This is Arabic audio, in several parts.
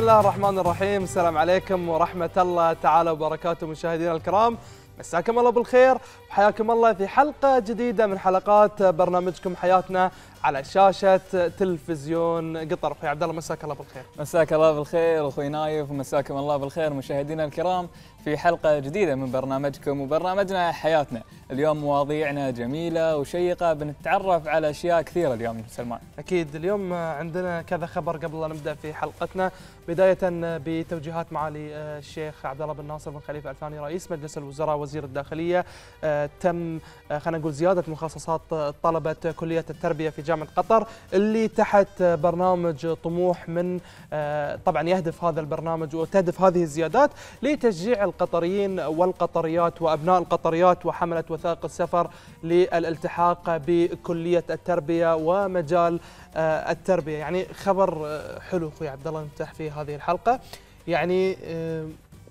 بسم الله الرحمن الرحيم السلام عليكم ورحمة الله تعالى وبركاته مشاهدينا الكرام مساكم الله بالخير حياكم الله في حلقة جديدة من حلقات برنامجكم حياتنا على شاشة تلفزيون قطر أخوي عبد الله مساك الله بالخير مساك الله بالخير أخوي نايف ومساكم الله بالخير مشاهدينا الكرام في حلقة جديدة من برنامجكم وبرنامجنا حياتنا اليوم مواضيعنا جميلة وشيقة بنتعرف على أشياء كثيرة اليوم سلمان أكيد اليوم عندنا كذا خبر قبل لا نبدأ في حلقتنا بداية بتوجيهات معالي آه، الشيخ عبد الله بن ناصر بن خليفة الثاني رئيس مجلس الوزراء وزير الداخلية آه، تم آه، خلينا نقول زياده مخصصات طلبه كليه التربيه في جامعه قطر اللي تحت برنامج طموح من آه، طبعا يهدف هذا البرنامج وتهدف هذه الزيادات لتشجيع القطريين والقطريات وابناء القطريات وحمله وثائق السفر للالتحاق بكليه التربيه ومجال آه، التربيه يعني خبر حلو اخوي عبد الله نفتح فيه هذه الحلقه يعني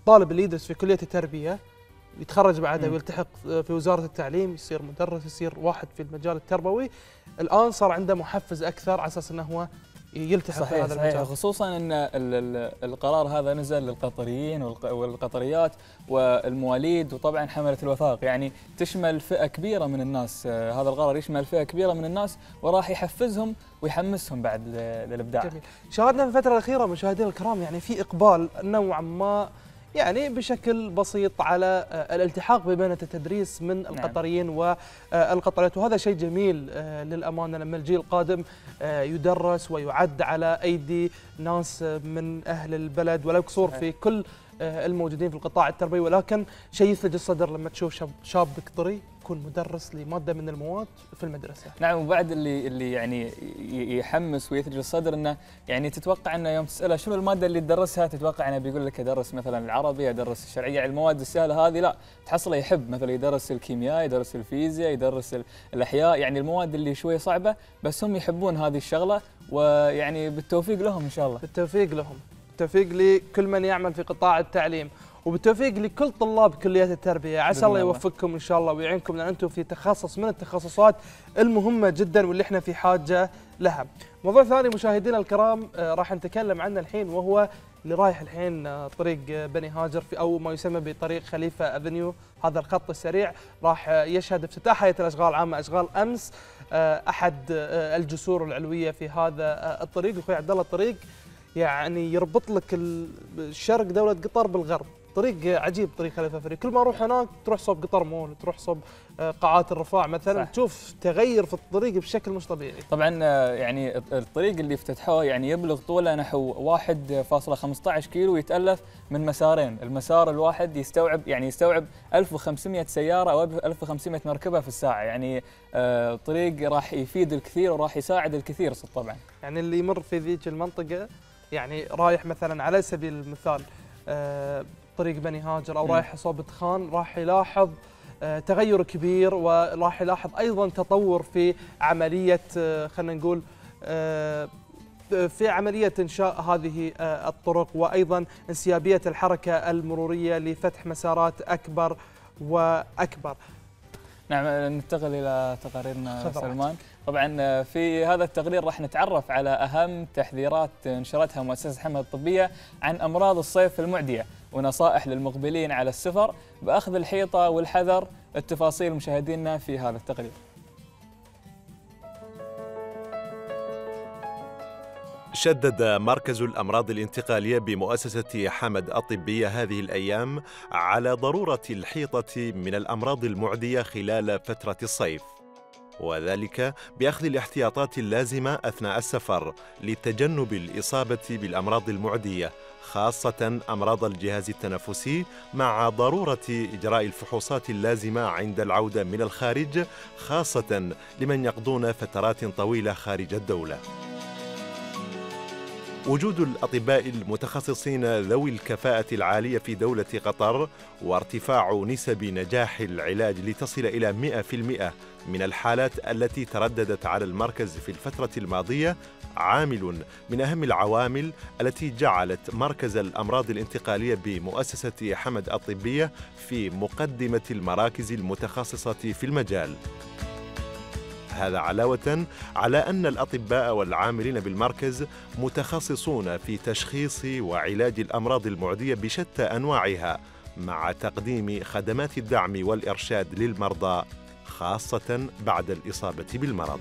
طالب اللي يدرس في كليه التربيه يتخرج بعدها ويلتحق في وزاره التعليم يصير مدرس يصير واحد في المجال التربوي الان صار عنده محفز اكثر على اساس انه هو يلتحق صحيح بهذا المجال صحيح خصوصا ان القرار هذا نزل للقطريين والقطريات والمواليد وطبعا حمله الوثائق يعني تشمل فئه كبيره من الناس آه، هذا القرار يشمل فئه كبيره من الناس وراح يحفزهم ويحمسهم بعد للابداع جميل شاهدنا في الفتره الاخيره مشاهدينا الكرام يعني في اقبال نوعا ما يعني بشكل بسيط على آه، الالتحاق ببنة التدريس من نعم. القطريين والقطريات آه، وهذا شيء جميل آه، للأمانة لما الجيل القادم يدرس ويعد على أيدي ناس من أهل البلد ولا قصور في كل الموجودين في القطاع التربوي ولكن شيء يثلج الصدر لما تشوف شاب قطري يكون مدرس لماده من المواد في المدرسه. نعم وبعد اللي اللي يعني يحمس ويثلج الصدر انه يعني تتوقع انه يوم تساله شنو الماده اللي تدرسها تتوقع انه بيقول لك ادرس مثلا العربي ادرس الشرعيه يعني المواد السهله هذه لا تحصله يحب مثلا يدرس الكيمياء يدرس الفيزياء يدرس الاحياء يعني المواد اللي شوي صعبه بس هم يحبون هذه الشغله ويعني بالتوفيق لهم ان شاء الله. بالتوفيق لهم. بالتوفيق لكل من يعمل في قطاع التعليم وبالتوفيق لكل طلاب كليات التربيه عسى الله يوفقكم ان شاء الله ويعينكم لان انتم في تخصص من التخصصات المهمه جدا واللي احنا في حاجه لها. موضوع ثاني مشاهدينا الكرام آه، راح نتكلم عنه الحين وهو اللي رايح الحين آه، طريق آه، بني هاجر في او ما يسمى بطريق خليفه افنيو هذا الخط السريع راح يشهد افتتاح هيئه الاشغال العامه اشغال امس احد الجسور العلويه في هذا الطريق اخوي عبد الله الطريق يعني يربط لك الشرق دوله قطر بالغرب طريق عجيب طريق خلف افريقيا كل ما اروح هناك تروح صوب قطر مول تروح صوب آه، قاعات الرفاع مثلا صح. تشوف تغير في الطريق بشكل مش طبيعي طبعا آه، يعني الطريق اللي افتتحوه يعني يبلغ طوله نحو 1.15 كيلو يتالف من مسارين المسار الواحد يستوعب يعني يستوعب 1500 سياره او 1500 مركبه في الساعه يعني آه، طريق راح يفيد الكثير وراح يساعد الكثير طبعا يعني اللي يمر في ذيك المنطقه يعني رايح مثلا على سبيل المثال طريق بني هاجر او رايح صوبة خان راح يلاحظ آه، تغير كبير وراح يلاحظ ايضا تطور في عمليه آه، خلينا نقول آه، في عملية إنشاء هذه الطرق وأيضا انسيابية الحركة المرورية لفتح مسارات أكبر وأكبر نعم ننتقل إلى تقاريرنا سلمان طبعا في هذا التقرير راح نتعرف على أهم تحذيرات نشرتها مؤسسة حمى الطبية عن أمراض الصيف المعدية ونصائح للمقبلين على السفر بأخذ الحيطة والحذر التفاصيل مشاهدينا في هذا التقرير شدد مركز الأمراض الانتقالية بمؤسسة حمد الطبية هذه الأيام على ضرورة الحيطة من الأمراض المعدية خلال فترة الصيف وذلك باخذ الاحتياطات اللازمه اثناء السفر لتجنب الاصابه بالامراض المعديه خاصه امراض الجهاز التنفسي مع ضروره اجراء الفحوصات اللازمه عند العوده من الخارج خاصه لمن يقضون فترات طويله خارج الدوله وجود الأطباء المتخصصين ذوي الكفاءة العالية في دولة قطر وارتفاع نسب نجاح العلاج لتصل إلى 100% من الحالات التي ترددت على المركز في الفترة الماضية عامل من أهم العوامل التي جعلت مركز الأمراض الانتقالية بمؤسسة حمد الطبية في مقدمة المراكز المتخصصة في المجال. هذا علاوة على أن الأطباء والعاملين بالمركز متخصصون في تشخيص وعلاج الأمراض المعدية بشتى أنواعها مع تقديم خدمات الدعم والإرشاد للمرضى خاصة بعد الإصابة بالمرض.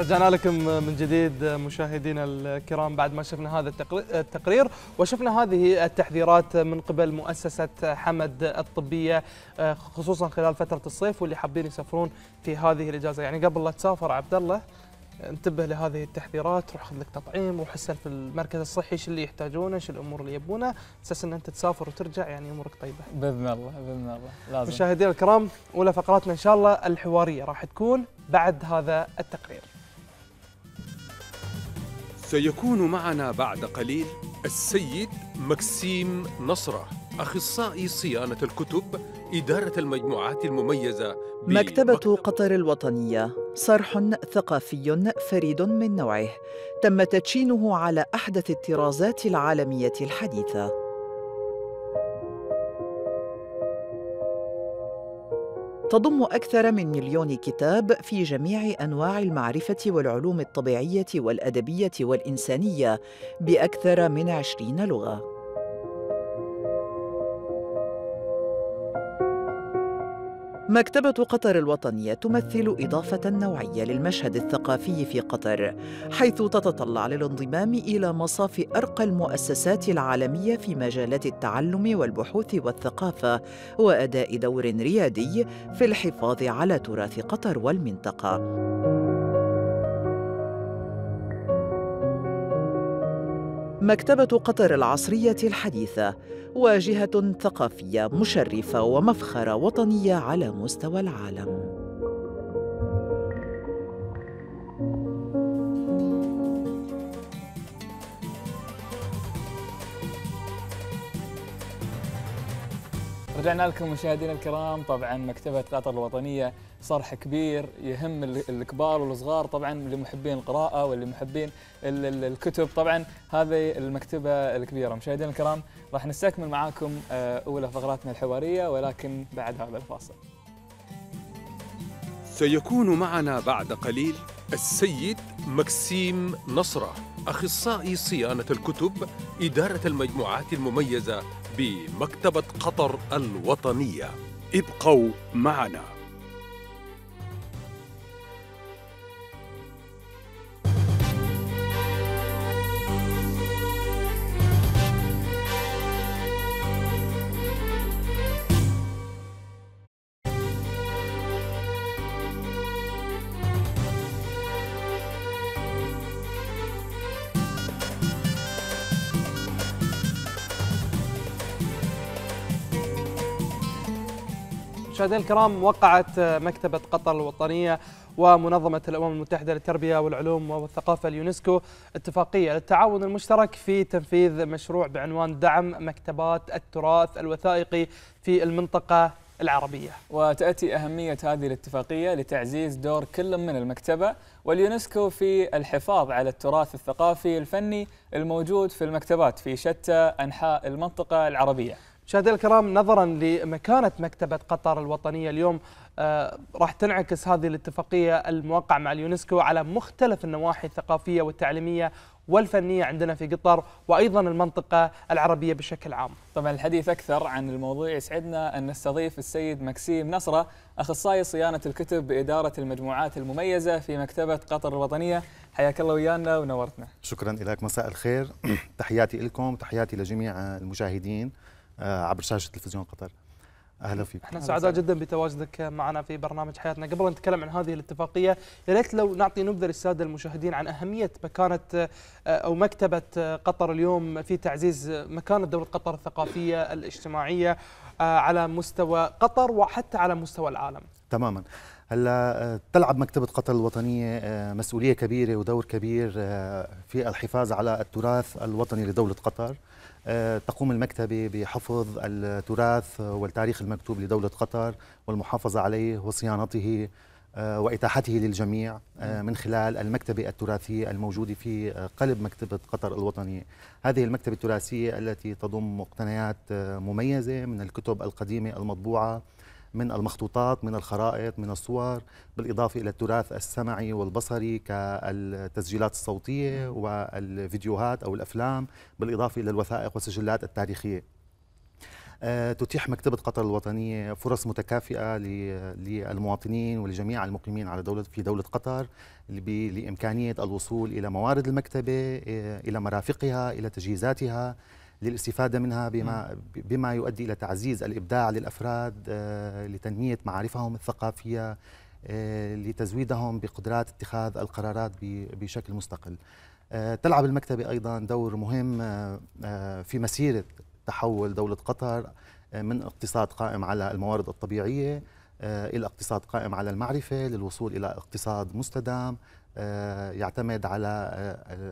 رجعنا لكم من جديد مشاهدينا الكرام بعد ما شفنا هذا التقرير وشفنا هذه التحذيرات من قبل مؤسسة حمد الطبية خصوصا خلال فترة الصيف واللي حابين يسافرون في هذه الإجازة يعني قبل لا تسافر عبد الله انتبه لهذه التحذيرات روح خذ لك تطعيم روح اسال في المركز الصحي ايش اللي يحتاجونه ايش الامور اللي يبونه اساس ان انت تسافر وترجع يعني امورك طيبه باذن الله باذن الله لازم مشاهدينا الكرام اولى فقراتنا ان شاء الله الحواريه راح تكون بعد هذا التقرير سيكون معنا بعد قليل السيد مكسيم نصره اخصائي صيانه الكتب اداره المجموعات المميزه مكتبه قطر الوطنيه صرح ثقافي فريد من نوعه تم تدشينه على احدث الطرازات العالميه الحديثه تضم اكثر من مليون كتاب في جميع انواع المعرفه والعلوم الطبيعيه والادبيه والانسانيه باكثر من عشرين لغه مكتبة قطر الوطنية تمثل إضافة نوعية للمشهد الثقافي في قطر، حيث تتطلع للانضمام إلى مصاف أرقى المؤسسات العالمية في مجالات التعلم والبحوث والثقافة، وأداء دور ريادي في الحفاظ على تراث قطر والمنطقة. مكتبة قطر العصرية الحديثة واجهة ثقافية مشرفة ومفخرة وطنية على مستوى العالم رجعنا لكم مشاهدينا الكرام طبعا مكتبة قطر الوطنية صرح كبير يهم الكبار والصغار طبعا لمحبين القراءة ولمحبين الكتب طبعا هذه المكتبة الكبيرة مشاهدينا الكرام راح نستكمل معاكم آه، أولى فقراتنا الحوارية ولكن بعد هذا الفاصل سيكون معنا بعد قليل السيد مكسيم نصره أخصائي صيانة الكتب إدارة المجموعات المميزة بمكتبة قطر الوطنية ابقوا معنا مشاهدينا الكرام وقعت مكتبة قطر الوطنية ومنظمة الأمم المتحدة للتربية والعلوم والثقافة اليونسكو اتفاقية للتعاون المشترك في تنفيذ مشروع بعنوان دعم مكتبات التراث الوثائقي في المنطقة العربية وتأتي أهمية هذه الاتفاقية لتعزيز دور كل من المكتبة واليونسكو في الحفاظ على التراث الثقافي الفني الموجود في المكتبات في شتى أنحاء المنطقة العربية مشاهدينا الكرام نظرا لمكانة مكتبة قطر الوطنية اليوم آه، راح تنعكس هذه الاتفاقية الموقعة مع اليونسكو على مختلف النواحي الثقافية والتعليمية والفنية عندنا في قطر وأيضا المنطقة العربية بشكل عام طبعا الحديث أكثر عن الموضوع يسعدنا أن نستضيف السيد مكسيم نصرة أخصائي صيانة الكتب بإدارة المجموعات المميزة في مكتبة قطر الوطنية حياك الله ويانا ونورتنا شكرا لك مساء الخير تحياتي لكم تحياتي لجميع المشاهدين آه، عبر شاشه تلفزيون قطر اهلا فيك احنا سعداء جدا بتواجدك معنا في برنامج حياتنا قبل ان نتكلم عن هذه الاتفاقيه يا ريت لو نعطي نبذه للساده المشاهدين عن اهميه مكانه آه، او مكتبه آه، قطر اليوم في تعزيز مكانه دوله قطر الثقافيه الاجتماعيه على مستوى قطر وحتى على مستوى العالم تماما هلا تلعب مكتبة قطر الوطنية مسؤولية كبيرة ودور كبير في الحفاظ على التراث الوطني لدولة قطر آه، تقوم المكتبة بحفظ التراث والتاريخ المكتوب لدولة قطر والمحافظة عليه وصيانته آه، وإتاحته للجميع آه، من خلال المكتبة التراثية الموجودة في قلب مكتبة قطر الوطنية هذه المكتبة التراثية التي تضم مقتنيات مميزة من الكتب القديمة المطبوعة من المخطوطات من الخرائط من الصور بالإضافة إلى التراث السمعي والبصري كالتسجيلات الصوتية والفيديوهات أو الأفلام بالإضافة إلى الوثائق والسجلات التاريخية آه، تتيح مكتبة قطر الوطنية فرص متكافئة للمواطنين ولجميع المقيمين على دولة في دولة قطر لإمكانية الوصول إلى موارد المكتبة آه، إلى مرافقها إلى تجهيزاتها للاستفاده منها بما بما يؤدي الى تعزيز الابداع للافراد آه، لتنميه معارفهم الثقافيه آه، لتزويدهم بقدرات اتخاذ القرارات بشكل مستقل. آه، تلعب المكتبه ايضا دور مهم في مسيره تحول دوله قطر من اقتصاد قائم على الموارد الطبيعيه الى اقتصاد قائم على المعرفه للوصول الى اقتصاد مستدام يعتمد على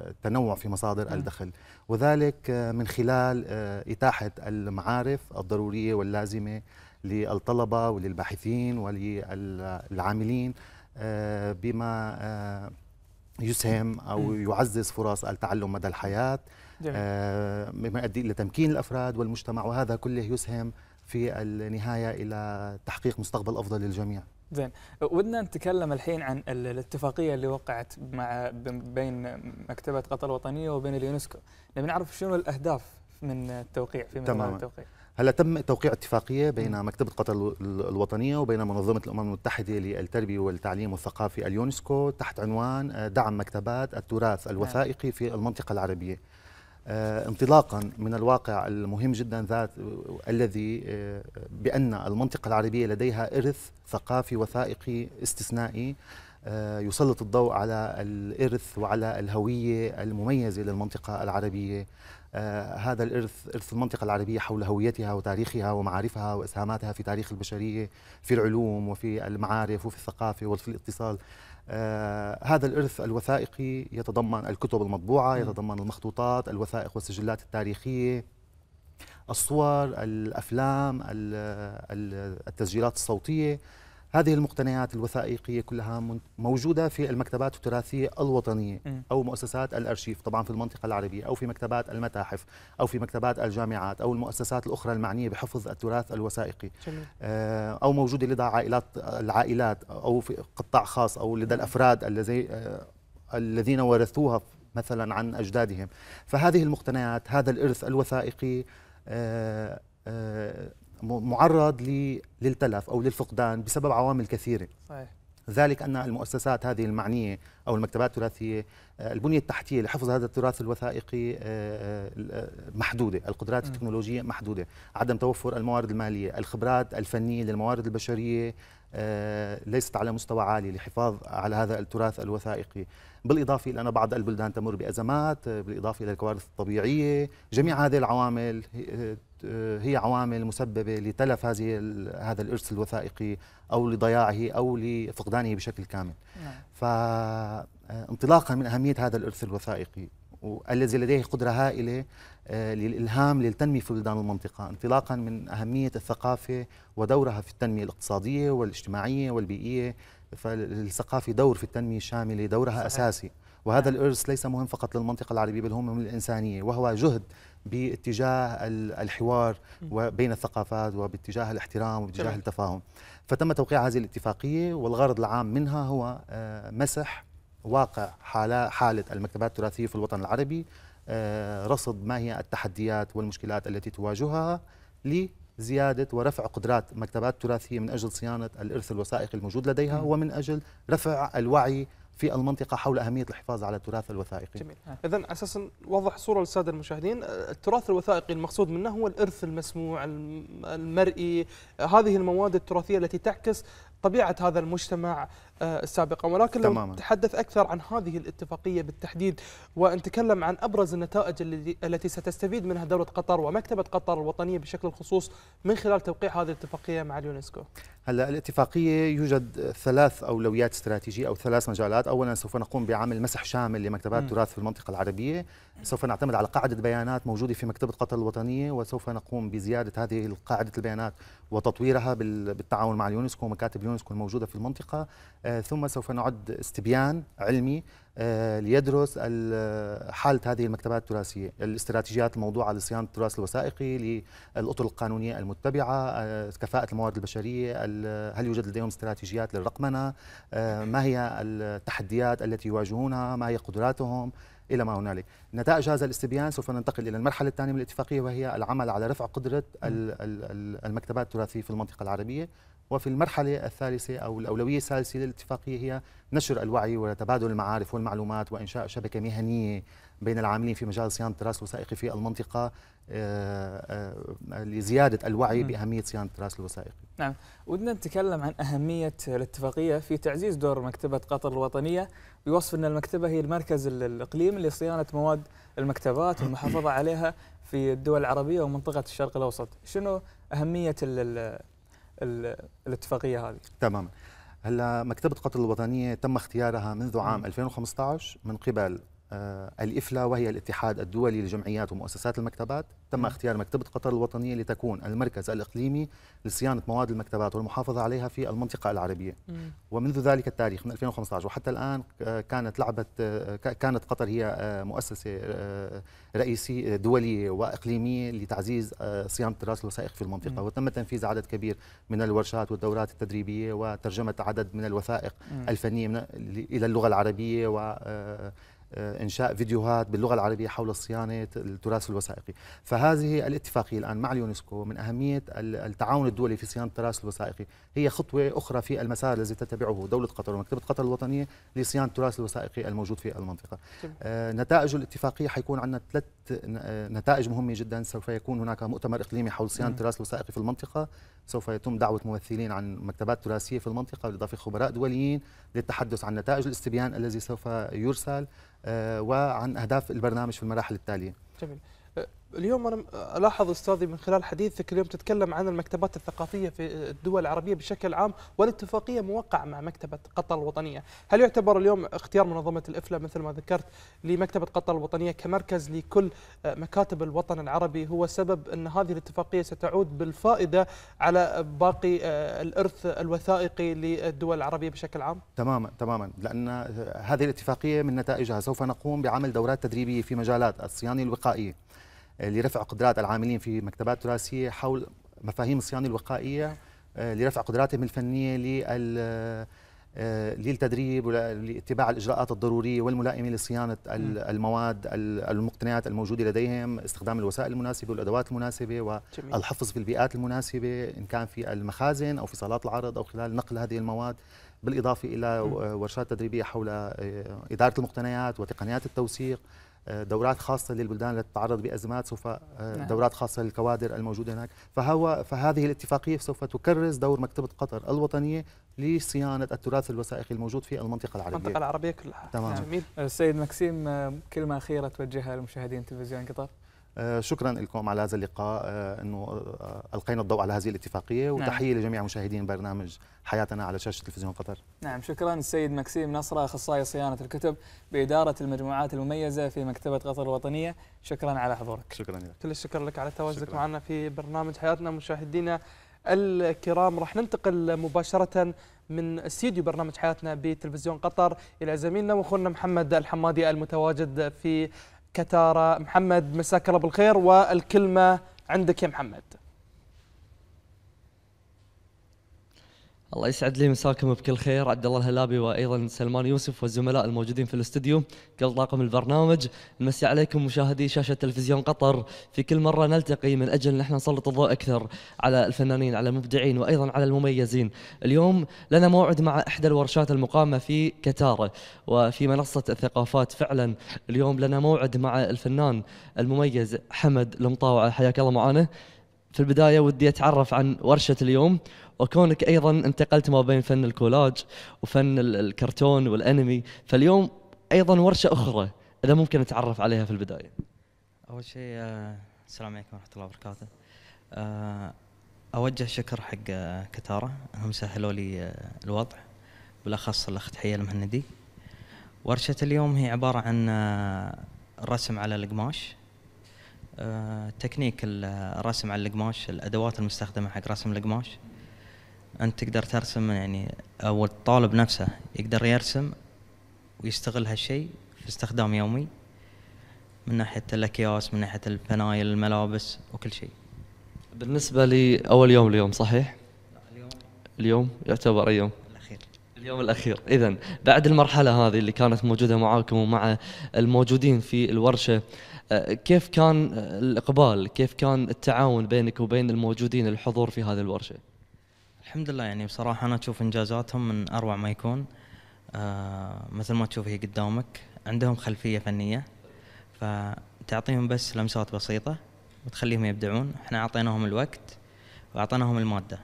التنوع في مصادر الدخل. وذلك آه، من خلال آه، إتاحة المعارف الضرورية واللازمة للطلبة وللباحثين وللعاملين آه، بما يسهم أو يعزز فرص التعلم مدى الحياة مما يؤدي إلى تمكين الأفراد والمجتمع وهذا كله يسهم في النهاية إلى تحقيق مستقبل أفضل للجميع زين ودنا نتكلم الحين عن الاتفاقيه اللي وقعت مع بين مكتبه قطر الوطنيه وبين اليونسكو نبي نعرف شنو الاهداف من التوقيع في تمام. التوقيع هلا تم توقيع اتفاقيه بين مكتبه قطر الوطنيه وبين منظمه الامم المتحده للتربيه والتعليم والثقافه اليونسكو تحت عنوان دعم مكتبات التراث نعم. الوثائقي في المنطقه العربيه آه، انطلاقا من الواقع المهم جدا ذات آه، الذي آه، بأن المنطقة العربية لديها إرث ثقافي وثائقي استثنائي يسلط الضوء على الإرث وعلى الهوية المميزة للمنطقة العربية هذا الإرث إرث المنطقة العربية حول هويتها وتاريخها ومعارفها وإسهاماتها في تاريخ البشرية في العلوم وفي المعارف وفي الثقافة وفي الاتصال آه، هذا الإرث الوثائقي يتضمن الكتب المطبوعة يتضمن المخطوطات الوثائق والسجلات التاريخية الصور الأفلام التسجيلات الصوتية هذه المقتنيات الوثائقية كلها موجودة في المكتبات التراثية الوطنية أو مؤسسات الأرشيف طبعا في المنطقة العربية أو في مكتبات المتاحف أو في مكتبات الجامعات أو المؤسسات الأخرى المعنية بحفظ التراث الوثائقي جميل. آه، أو موجودة لدى عائلات العائلات أو في قطاع خاص أو لدى الأفراد آه، الذين ورثوها مثلا عن أجدادهم فهذه المقتنيات هذا الإرث الوثائقي آه، معرض للتلف او للفقدان بسبب عوامل كثيره صحيح. ذلك ان المؤسسات هذه المعنيه او المكتبات التراثيه آه، البنيه التحتيه لحفظ هذا التراث الوثائقي آه، آه، محدوده، القدرات التكنولوجيه محدوده، عدم توفر الموارد الماليه، الخبرات الفنيه للموارد البشريه ليست على مستوى عالي لحفاظ على هذا التراث الوثائقي، بالاضافه الى ان بعض البلدان تمر بازمات، بالاضافه الى الكوارث الطبيعيه، جميع هذه العوامل هي عوامل مسببه لتلف هذه هذا الارث الوثائقي او لضياعه او لفقدانه بشكل كامل نعم. فانطلاقا آه، من اهميه هذا الارث الوثائقي والذي لديه قدره هائله آه، للالهام للتنميه في بلدان المنطقه انطلاقا من اهميه الثقافه ودورها في التنميه الاقتصاديه والاجتماعيه والبيئيه فالثقافه دور في التنميه الشامله دورها صحيح. اساسي وهذا نعم. الارث ليس مهم فقط للمنطقه العربيه بل هو مهم للانسانيه وهو جهد باتجاه الحوار بين الثقافات وباتجاه الاحترام وباتجاه التفاهم فتم توقيع هذه الاتفاقية والغرض العام منها هو آه، مسح واقع حالة المكتبات التراثية في الوطن العربي آه، رصد ما هي التحديات والمشكلات التي تواجهها لزيادة ورفع قدرات مكتبات تراثية من أجل صيانة الإرث الوثائقي الموجود لديها ومن أجل رفع الوعي في المنطقه حول اهميه الحفاظ على التراث الوثائقي. جميل، اذا اساسا وضح الصوره للساده المشاهدين، أه، التراث الوثائقي المقصود منه هو الارث المسموع المرئي، هذه المواد التراثيه التي تعكس طبيعه هذا المجتمع السابقه آه، ولكن لو نتحدث تحدث اكثر عن هذه الاتفاقيه بالتحديد ونتكلم عن ابرز النتائج التي ستستفيد منها دوله قطر ومكتبه قطر الوطنيه بشكل خصوص من خلال توقيع هذه الاتفاقيه مع اليونسكو. هلا الاتفاقيه يوجد ثلاث اولويات استراتيجيه او ثلاث مجالات، اولا سوف نقوم بعمل مسح شامل لمكتبات التراث في المنطقه العربيه، سوف نعتمد على قاعده بيانات موجوده في مكتبه قطر الوطنيه وسوف نقوم بزياده هذه قاعده البيانات وتطويرها بالتعاون مع اليونسكو ومكاتب اليونس تكون موجوده في المنطقه آه، ثم سوف نعد استبيان علمي آه، ليدرس حاله هذه المكتبات التراثيه، الاستراتيجيات الموضوعه لصيانه التراث الوثائقي، للاطر القانونيه المتبعه، آه، كفاءه الموارد البشريه، هل يوجد لديهم استراتيجيات للرقمنه؟ ما هي التحديات التي يواجهونها؟ ما هي قدراتهم؟ الى ما هنالك نتائج هذا الاستبيان سوف ننتقل الى المرحله الثانيه من الاتفاقيه وهي العمل على رفع قدره المكتبات التراثيه في المنطقه العربيه وفي المرحلة الثالثة أو الأولوية الثالثة للاتفاقية هي نشر الوعي وتبادل المعارف والمعلومات وإنشاء شبكة مهنية بين العاملين في مجال صيانة التراث الوثائقي في المنطقة آه، آه، لزيادة الوعي بأهمية صيانة التراث الوثائقي نعم ودنا نتكلم عن أهمية الاتفاقية في تعزيز دور مكتبة قطر الوطنية بوصف أن المكتبة هي المركز الإقليمي لصيانة مواد المكتبات والمحافظة عليها في الدول العربية ومنطقة الشرق الأوسط شنو أهمية الـ الـ الـ الاتفاقية هذه؟ تماما هلا مكتبة قطر الوطنية تم اختيارها منذ عام 2015 من قبل آه، الإفلا وهي الاتحاد الدولي لجمعيات ومؤسسات المكتبات تم نعم. اختيار مكتبة قطر الوطنية لتكون المركز الإقليمي لصيانة مواد المكتبات والمحافظة عليها في المنطقة العربية ومنذ ذلك التاريخ من 2015 وحتى الآن آه، كانت لعبت آه، كانت قطر هي مؤسسة رئيسية دولية وإقليمية لتعزيز صيانة التراث الوثائقي في المنطقة وتم تنفيذ عدد كبير من الورشات والدورات التدريبية وترجمة عدد من الوثائق الفنية إلى اللغة العربية و آه، انشاء فيديوهات باللغه العربيه حول صيانه التراث الوثائقي، فهذه الاتفاقيه الان مع اليونسكو من اهميه التعاون الدولي في صيانه التراث الوثائقي، هي خطوه اخرى في المسار الذي تتبعه دوله قطر ومكتبه قطر الوطنيه لصيانه التراث الوثائقي الموجود في المنطقه. آه، نتائج الاتفاقيه حيكون عندنا ثلاث آه، نتائج مهمه جدا، سوف يكون هناك مؤتمر اقليمي حول صيانه التراث الوثائقي في المنطقه، سوف يتم دعوه ممثلين عن مكتبات تراثيه في المنطقه بالاضافه خبراء دوليين للتحدث عن نتائج الاستبيان الذي سوف يرسل آه، وعن اهداف البرنامج في المراحل التاليه. جميل. اليوم انا الاحظ استاذي من خلال حديثك اليوم تتكلم عن المكتبات الثقافيه في الدول العربيه بشكل عام والاتفاقيه موقعه مع مكتبه قطر الوطنيه، هل يعتبر اليوم اختيار منظمه الافلا مثل ما ذكرت لمكتبه قطر الوطنيه كمركز لكل مكاتب الوطن العربي هو سبب ان هذه الاتفاقيه ستعود بالفائده على باقي آه، الارث الوثائقي للدول العربيه بشكل عام؟ تماما تماما لان هذه الاتفاقيه من نتائجها سوف نقوم بعمل دورات تدريبيه في مجالات الصيانه الوقائيه آه، لرفع قدرات العاملين في مكتبات تراثيه حول مفاهيم الصيانه الوقائيه آه، لرفع قدراتهم الفنيه لل آه، للتدريب ولاتباع الاجراءات الضروريه والملائمه لصيانه المواد المقتنيات الموجوده لديهم، استخدام الوسائل المناسبه والادوات المناسبه والحفظ في البيئات المناسبه ان كان في المخازن او في صالات العرض او خلال نقل هذه المواد، بالاضافه الى ورشات تدريبيه حول اداره المقتنيات وتقنيات التوثيق. دورات خاصه للبلدان التي تتعرض بازمات سوف آه، نعم. دورات خاصه للكوادر الموجوده هناك فهو فهذه الاتفاقيه سوف تكرس دور مكتبه قطر الوطنيه لصيانه التراث الوثائقي الموجود في المنطقه العربيه المنطقه العربيه كلها تمام جميل السيد آه، مكسيم آه، كلمه اخيره توجهها لمشاهدين تلفزيون قطر آه، شكرا لكم على هذا اللقاء آه، انه آه، القينا الضوء على هذه الاتفاقيه نعم. وتحيه نعم. لجميع مشاهدين برنامج حياتنا على شاشه تلفزيون قطر. نعم شكرا السيد مكسيم نصره اخصائي صيانه الكتب باداره المجموعات المميزه في مكتبه قطر الوطنيه، شكرا على حضورك. شكرا لك. كل الشكر لك على تواجدك معنا في برنامج حياتنا مشاهدينا الكرام راح ننتقل مباشره من استديو برنامج حياتنا بتلفزيون قطر الى زميلنا واخونا محمد الحمادي المتواجد في كتارة محمد مساك الله بالخير والكلمة عندك يا محمد الله يسعد لي مساكم بكل خير عبد الله الهلابي وايضا سلمان يوسف والزملاء الموجودين في الاستديو كل طاقم البرنامج نمسي عليكم مشاهدي شاشه تلفزيون قطر في كل مره نلتقي من اجل ان احنا نسلط الضوء اكثر على الفنانين على المبدعين وايضا على المميزين اليوم لنا موعد مع احدى الورشات المقامه في كتاره وفي منصه الثقافات فعلا اليوم لنا موعد مع الفنان المميز حمد المطاوعه حياك الله معانا في البداية ودي أتعرف عن ورشة اليوم وكونك أيضا انتقلت ما بين فن الكولاج وفن الكرتون والأنمي فاليوم أيضا ورشة أخرى إذا ممكن أتعرف عليها في البداية أول شيء آه، السلام عليكم ورحمة الله وبركاته آه، أوجه شكر حق آه، كتارة هم سهلوا لي الوضع بالأخص الأخت حية المهندي ورشة اليوم هي عبارة عن الرسم على القماش تكنيك الرسم على القماش الادوات المستخدمه حق رسم القماش انت تقدر ترسم يعني او الطالب نفسه يقدر يرسم ويستغل هالشيء في استخدام يومي من ناحيه الاكياس من ناحيه الفنايل الملابس وكل شيء بالنسبه لي اول يوم اليوم صحيح اليوم اليوم يعتبر اي يوم اليوم الاخير اذا بعد المرحله هذه اللي كانت موجوده معاكم ومع الموجودين في الورشه آه، كيف كان الاقبال كيف كان التعاون بينك وبين الموجودين الحضور في هذه الورشه الحمد لله يعني بصراحه انا اشوف انجازاتهم من اروع ما يكون آه مثل ما تشوف هي قدامك عندهم خلفيه فنيه فتعطيهم بس لمسات بسيطه وتخليهم يبدعون احنا اعطيناهم الوقت واعطيناهم الماده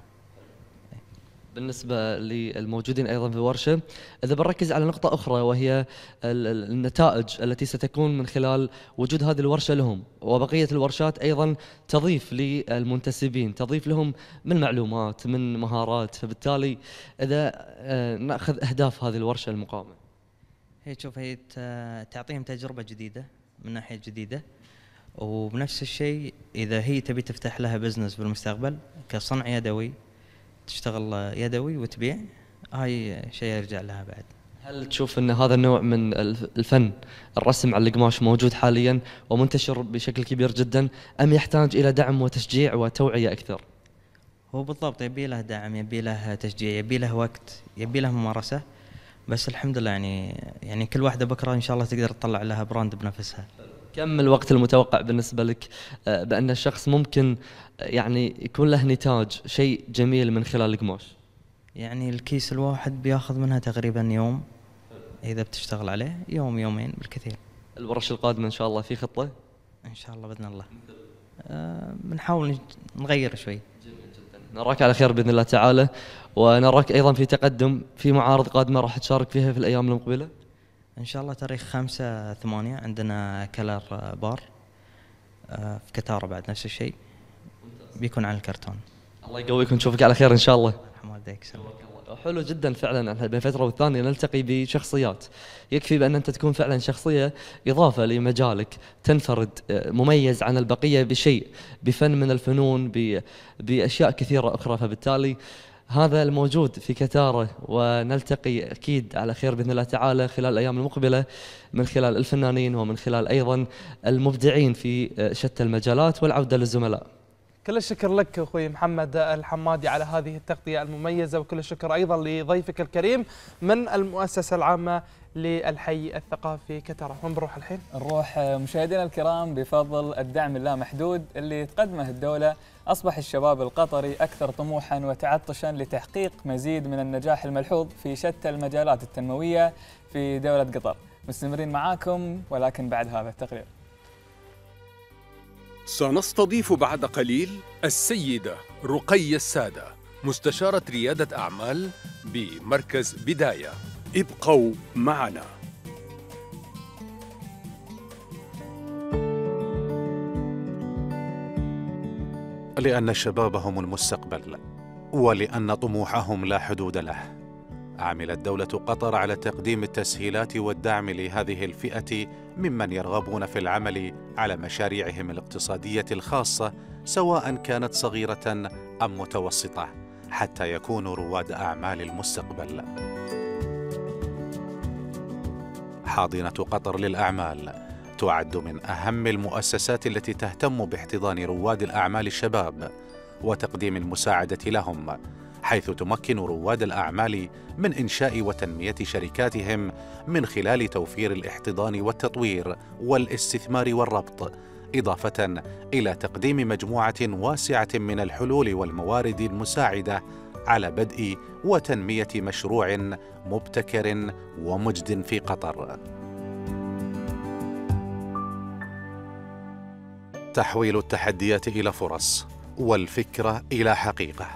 بالنسبة للموجودين أيضا في الورشة إذا بنركز على نقطة أخرى وهي النتائج التي ستكون من خلال وجود هذه الورشة لهم وبقية الورشات أيضا تضيف للمنتسبين تضيف لهم من معلومات من مهارات فبالتالي إذا آه، نأخذ أهداف هذه الورشة المقامة هي شوف هي تعطيهم تجربة جديدة من ناحية جديدة وبنفس الشيء إذا هي تبي تفتح لها بزنس بالمستقبل كصنع يدوي تشتغل يدوي وتبيع هاي شيء يرجع لها بعد هل تشوف ان هذا النوع من الفن الرسم على القماش موجود حاليا ومنتشر بشكل كبير جدا ام يحتاج الى دعم وتشجيع وتوعيه اكثر؟ هو بالضبط يبي له دعم يبي له تشجيع يبي له وقت يبي له ممارسه بس الحمد لله يعني يعني كل واحده بكره ان شاء الله تقدر تطلع لها براند بنفسها. كم الوقت المتوقع بالنسبه لك آه، بان الشخص ممكن يعني يكون له نتاج شيء جميل من خلال القماش يعني الكيس الواحد بياخذ منها تقريبا يوم اذا بتشتغل عليه يوم يومين بالكثير الورش القادمه ان شاء الله في خطه ان شاء الله باذن الله آه بنحاول نغير شوي جميل جدا نراك على خير باذن الله تعالى ونراك ايضا في تقدم في معارض قادمه راح تشارك فيها في الايام المقبله ان شاء الله تاريخ 5 8 عندنا كلر بار آه في كتاره بعد نفس الشيء بيكون على الكرتون الله يقويك ونشوفك على خير ان شاء الله حلو جدا فعلا احنا بين فتره والثانيه نلتقي بشخصيات يكفي بان انت تكون فعلا شخصيه اضافه لمجالك تنفرد آه، مميز عن البقيه بشيء بفن من الفنون باشياء كثيره اخرى فبالتالي هذا الموجود في كتاره ونلتقي اكيد على خير باذن الله تعالى خلال الايام المقبله من خلال الفنانين ومن خلال ايضا المبدعين في آه، شتى المجالات والعوده للزملاء كل الشكر لك اخوي محمد الحمادي على هذه التغطيه المميزه وكل الشكر ايضا لضيفك الكريم من المؤسسه العامه للحي الثقافي كترة وين بنروح الحين؟ نروح مشاهدينا الكرام بفضل الدعم اللامحدود اللي تقدمه الدولة أصبح الشباب القطري أكثر طموحا وتعطشا لتحقيق مزيد من النجاح الملحوظ في شتى المجالات التنموية في دولة قطر مستمرين معاكم ولكن بعد هذا التقرير سنستضيف بعد قليل السيدة رقية السادة مستشارة ريادة أعمال بمركز بداية ابقوا معنا لأن الشباب هم المستقبل ولأن طموحهم لا حدود له عملت دولة قطر على تقديم التسهيلات والدعم لهذه الفئة ممن يرغبون في العمل على مشاريعهم الاقتصاديه الخاصه سواء كانت صغيره ام متوسطه حتى يكونوا رواد اعمال المستقبل حاضنه قطر للاعمال تعد من اهم المؤسسات التي تهتم باحتضان رواد الاعمال الشباب وتقديم المساعده لهم حيث تمكن رواد الاعمال من انشاء وتنميه شركاتهم من خلال توفير الاحتضان والتطوير والاستثمار والربط اضافه الى تقديم مجموعه واسعه من الحلول والموارد المساعده على بدء وتنميه مشروع مبتكر ومجد في قطر تحويل التحديات الى فرص والفكره الى حقيقه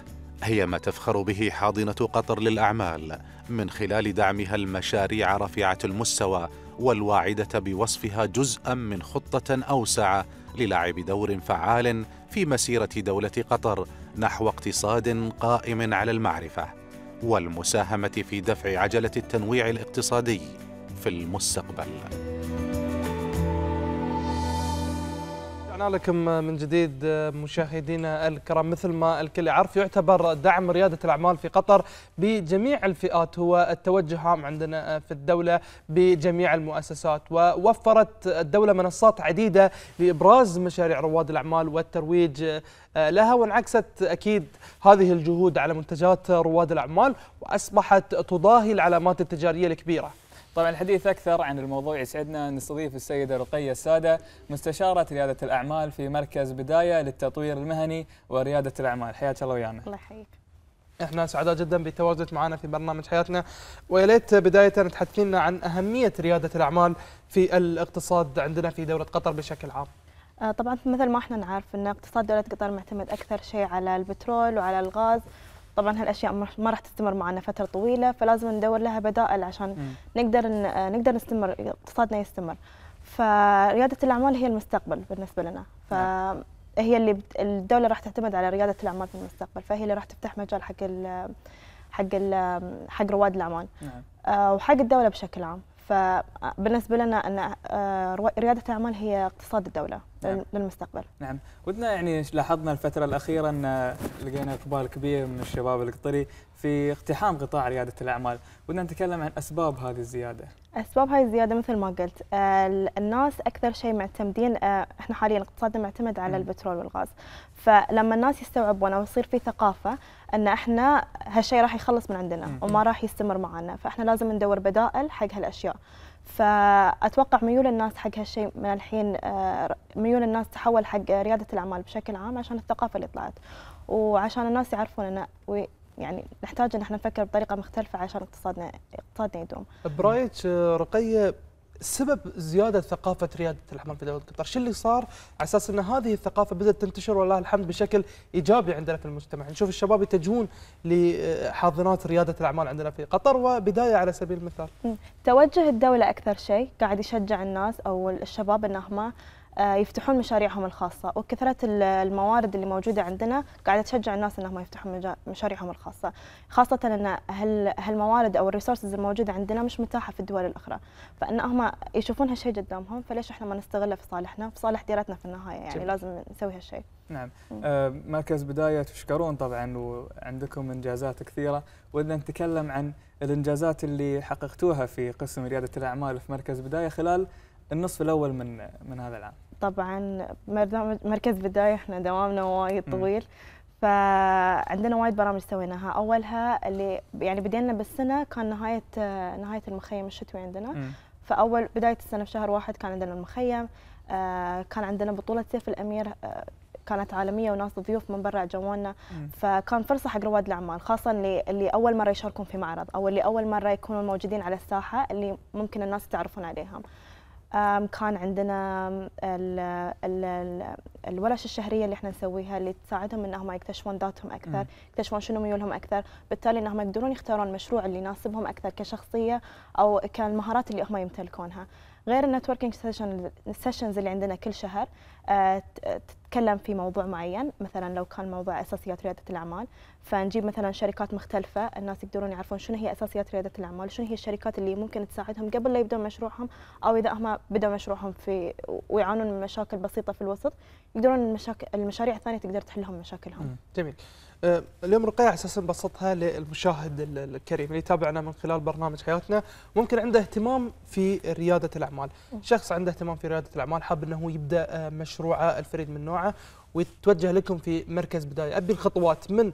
هي ما تفخر به حاضنه قطر للاعمال من خلال دعمها المشاريع رفيعه المستوى والواعده بوصفها جزءا من خطه اوسع للعب دور فعال في مسيره دوله قطر نحو اقتصاد قائم على المعرفه والمساهمه في دفع عجله التنويع الاقتصادي في المستقبل رجعنا لكم من جديد مشاهدينا الكرام مثل ما الكل يعرف يعتبر دعم ريادة الأعمال في قطر بجميع الفئات هو التوجه عام عندنا آه، في الدولة بجميع المؤسسات ووفرت الدولة منصات عديدة لإبراز مشاريع رواد الأعمال والترويج آه، لها وانعكست أكيد هذه الجهود على منتجات رواد الأعمال وأصبحت تضاهي العلامات التجارية الكبيرة طبعا الحديث أكثر عن الموضوع يسعدنا نستضيف السيدة رقية السادة مستشارة ريادة الأعمال في مركز بداية للتطوير المهني وريادة الأعمال حياك الله ويانا الله يحييك احنا سعداء جدا بتواجدك معنا في برنامج حياتنا ويا ليت بدايه تحدثينا عن اهميه رياده الاعمال في الاقتصاد عندنا في دوله قطر بشكل عام. آه، طبعا مثل ما احنا نعرف ان اقتصاد دوله قطر معتمد اكثر شيء على البترول وعلى الغاز طبعا هالاشياء ما راح تستمر معنا فتره طويله فلازم ندور لها بدائل عشان نقدر نقدر نستمر اقتصادنا يستمر فرياده الاعمال هي المستقبل بالنسبه لنا ف نعم. هي اللي الدوله راح تعتمد على رياده الاعمال في المستقبل فهي اللي راح تفتح مجال حق الـ حق الـ حق رواد الاعمال نعم. آه، وحق الدوله بشكل عام فبالنسبه لنا ان آه، رياده الاعمال هي اقتصاد الدوله نعم. للمستقبل نعم ودنا يعني لاحظنا الفتره الاخيره ان لقينا اقبال كبير من الشباب القطري في اقتحام قطاع رياده الاعمال ودنا نتكلم عن اسباب هذه الزياده اسباب هذه الزياده مثل ما قلت آه، الناس اكثر شيء معتمدين آه، احنا حاليا اقتصادنا معتمد على البترول والغاز فلما الناس يستوعبون ويصير في ثقافه ان احنا هالشيء راح يخلص من عندنا وما راح يستمر معنا فاحنا لازم ندور بدائل حق هالاشياء فاتوقع ميول الناس حق هالشيء من الحين آه، ميول الناس تحول حق رياده الاعمال بشكل عام عشان الثقافه اللي طلعت وعشان الناس يعرفون ان يعني نحتاج ان احنا نفكر بطريقه مختلفه عشان اقتصادنا اقتصادنا يدوم. برايك آه، رقيه سبب زياده ثقافه رياده الاعمال في دوله قطر، شو اللي صار على اساس ان هذه الثقافه بدات تنتشر والله الحمد بشكل ايجابي عندنا في المجتمع، نشوف الشباب يتجهون لحاضنات رياده الاعمال عندنا في قطر وبدايه على سبيل المثال. توجه الدوله اكثر شيء قاعد يشجع الناس او الشباب انهم آه، يفتحون مشاريعهم الخاصة وكثرة الموارد اللي موجودة عندنا قاعدة تشجع الناس أنهم يفتحون مشاريعهم الخاصة خاصة أن هالموارد أو الريسورسز الموجودة عندنا مش متاحة في الدول الأخرى فإن هم يشوفون هالشيء قدامهم فليش إحنا ما نستغله في صالحنا في صالح ديرتنا في النهاية يعني جميل. لازم نسوي هالشيء نعم آه مركز بداية تشكرون طبعا وعندكم إنجازات كثيرة ودنا نتكلم عن الإنجازات اللي حققتوها في قسم ريادة الأعمال في مركز بداية خلال النصف الأول من من هذا العام طبعا مركز بداية احنا دوامنا وايد طويل فعندنا وايد برامج سويناها اولها اللي يعني بدينا بالسنه كان نهايه نهايه المخيم الشتوي عندنا م. فاول بدايه السنه في شهر واحد كان عندنا المخيم آه، كان عندنا بطوله سيف الامير آه، كانت عالميه وناس ضيوف من برا جوالنا فكان فرصه حق رواد الاعمال خاصه اللي اللي اول مره يشاركون في معرض او اللي اول مره يكونوا موجودين على الساحه اللي ممكن الناس يتعرفون عليهم كان عندنا الـ الـ الـ الورش الشهريه اللي احنا نسويها اللي تساعدهم انهم يكتشفون ذاتهم اكثر، يكتشفون شنو ميولهم اكثر، بالتالي انهم يقدرون يختارون المشروع اللي يناسبهم اكثر كشخصيه او كالمهارات اللي هم يمتلكونها، غير النتوركينج سيشنز اللي عندنا كل شهر آه، تتكلم في موضوع معين مثلا لو كان موضوع اساسيات رياده الاعمال فنجيب مثلا شركات مختلفه الناس يقدرون يعرفون شنو هي اساسيات رياده الاعمال شنو هي الشركات اللي ممكن تساعدهم قبل لا يبدون مشروعهم او اذا هم بدأوا مشروعهم في ويعانون من مشاكل بسيطه في الوسط يقدرون المشاكل المشاريع الثانيه تقدر تحلهم مشاكلهم جميل أه، اليوم رقية اساسا بسطها للمشاهد الكريم اللي يتابعنا من خلال برنامج حياتنا ممكن عنده اهتمام في رياده الاعمال، شخص عنده اهتمام في رياده الاعمال حاب انه يبدا أه، مشروعه الفريد من نوعه ويتوجه لكم في مركز بدايه، ابي الخطوات من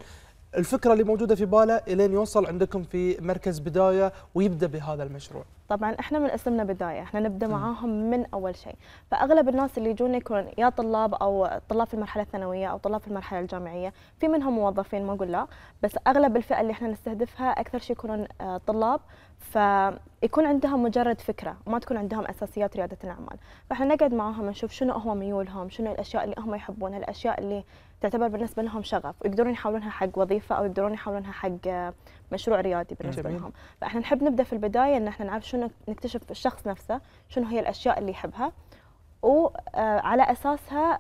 الفكره اللي موجوده في باله الين يوصل عندكم في مركز بدايه ويبدا بهذا المشروع طبعا احنا من اسمنا بدايه احنا نبدا معاهم من اول شيء فاغلب الناس اللي يجون يكون يا طلاب او طلاب في المرحله الثانويه او طلاب في المرحله الجامعيه في منهم موظفين ما اقول لا بس اغلب الفئه اللي احنا نستهدفها اكثر شيء يكونون آه، طلاب فيكون عندهم مجرد فكره ما تكون عندهم اساسيات رياده الاعمال فاحنا نقعد معاهم نشوف شنو هو ميولهم شنو الاشياء اللي هم يحبونها الاشياء اللي تعتبر بالنسبه لهم شغف ويقدرون يحولونها حق وظيفه او يقدرون يحولونها حق مشروع ريادي بالنسبه جميل. لهم فاحنا نحب نبدا في البدايه ان احنا نعرف شنو نكتشف الشخص نفسه شنو هي الاشياء اللي يحبها وعلى آه، اساسها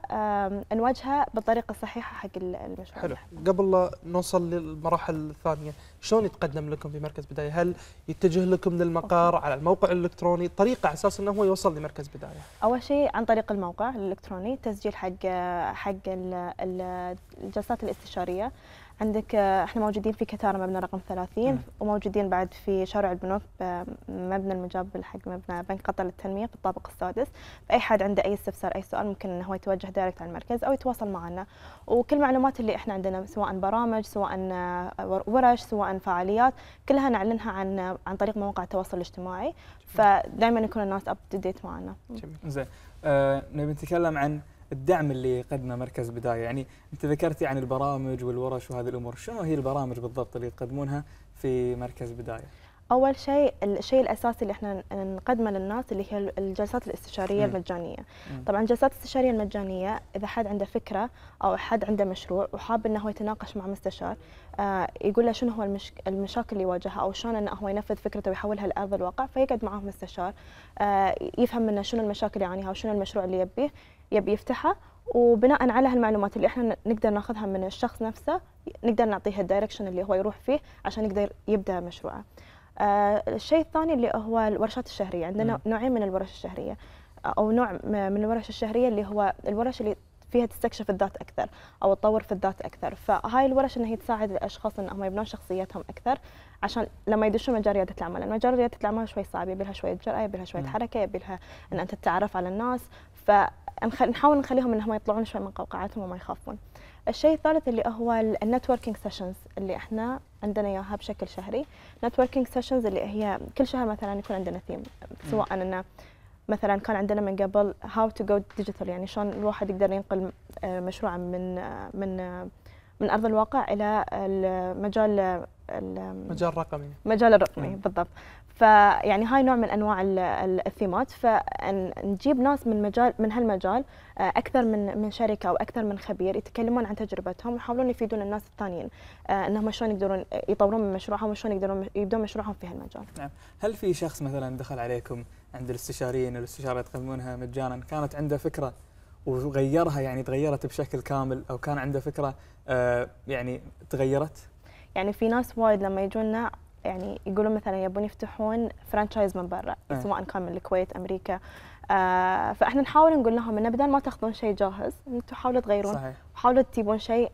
نواجهها بالطريقه الصحيحه حق المشروع حلو قبل لا نوصل للمراحل الثانيه شلون يتقدم لكم في مركز بدايه هل يتجه لكم للمقر على الموقع الالكتروني طريقه على اساس انه هو يوصل لمركز بدايه اول شيء عن طريق الموقع الالكتروني تسجيل حق حق الجلسات الاستشاريه عندك آه، احنا موجودين في كتار مبنى رقم 30 مم. وموجودين بعد في شارع البنوك مبنى المجاب حق مبنى بنك قطر للتنميه في الطابق السادس فاي حد عنده اي استفسار اي سؤال ممكن انه هو يتوجه دايركت على المركز او يتواصل معنا وكل المعلومات اللي احنا عندنا سواء برامج سواء آه، ورش سواء فعاليات كلها نعلنها عن آه، عن طريق مواقع التواصل الاجتماعي فدائما يكون الناس اب تو ديت معنا جميل زين آه نبي نتكلم عن الدعم اللي يقدمه مركز بدايه يعني انت ذكرتي يعني عن البرامج والورش وهذه الامور شنو هي البرامج بالضبط اللي تقدمونها في مركز بدايه اول شيء الشيء الاساسي اللي احنا نقدمه للناس اللي هي الجلسات الاستشاريه المجانيه طبعا الجلسات الاستشاريه المجانيه اذا حد عنده فكره او حد عنده مشروع وحاب انه هو يتناقش مع مستشار آه يقول له شنو هو المشك... المشاكل اللي يواجهها او شلون انه هو ينفذ فكرته ويحولها لارض الواقع فيقعد معه مستشار آه يفهم منه شنو المشاكل اللي يعانيها وشنو المشروع اللي يبيه يبي يفتحه وبناء على هالمعلومات اللي احنا نقدر ناخذها من الشخص نفسه نقدر نعطيه الدايركشن اللي هو يروح فيه عشان يقدر يبدا مشروعه آه، الشيء الثاني اللي هو الورشات الشهريه عندنا م. نوعين من الورش الشهريه آه، او نوع من الورش الشهريه اللي هو الورش اللي فيها تستكشف الذات اكثر او تطور في الذات اكثر فهاي الورش ان هي تساعد الاشخاص انهم يبنون شخصيتهم اكثر عشان لما يدشون مجال رياده الاعمال لان مجال رياده الاعمال شوي صعب يبي لها شويه جرأه يبي لها شويه حركه يبي لها ان انت تتعرف على الناس فنحاول نخليهم انهم يطلعون شوي من قوقعتهم وما يخافون الشيء الثالث اللي هو النتوركينج سيشنز اللي احنا عندنا اياها بشكل شهري نتوركينج سيشنز اللي هي كل شهر مثلا يكون عندنا ثيم سواء انه مثلا كان عندنا من قبل هاو تو جو ديجيتال يعني شلون الواحد يقدر ينقل آه، مشروعه من آه، من آه، من ارض الواقع الى المجال المجال الرقمي المجال الرقمي بالضبط فيعني هاي نوع من انواع الثيمات فنجيب ناس من مجال من هالمجال آه، اكثر من من شركه او اكثر من خبير يتكلمون عن تجربتهم ويحاولون يفيدون الناس الثانيين آه، انهم شلون يقدرون يطورون من مشروعهم وشلون يقدرون يبدون مشروعهم في هالمجال. نعم، هل في شخص مثلا دخل عليكم عند الاستشاريين الاستشاره تقدمونها مجانا كانت عنده فكره وغيرها يعني تغيرت بشكل كامل او كان عنده فكره آه، يعني تغيرت؟ يعني في ناس وايد لما يجونا يعني يقولون مثلا يبون يفتحون فرانشايز من برا أه. سواء كان من الكويت امريكا آه فاحنا نحاول نقول لهم انه بدل ما تاخذون شيء جاهز انتم حاولوا تغيرون صحيح. حاولوا تجيبون شيء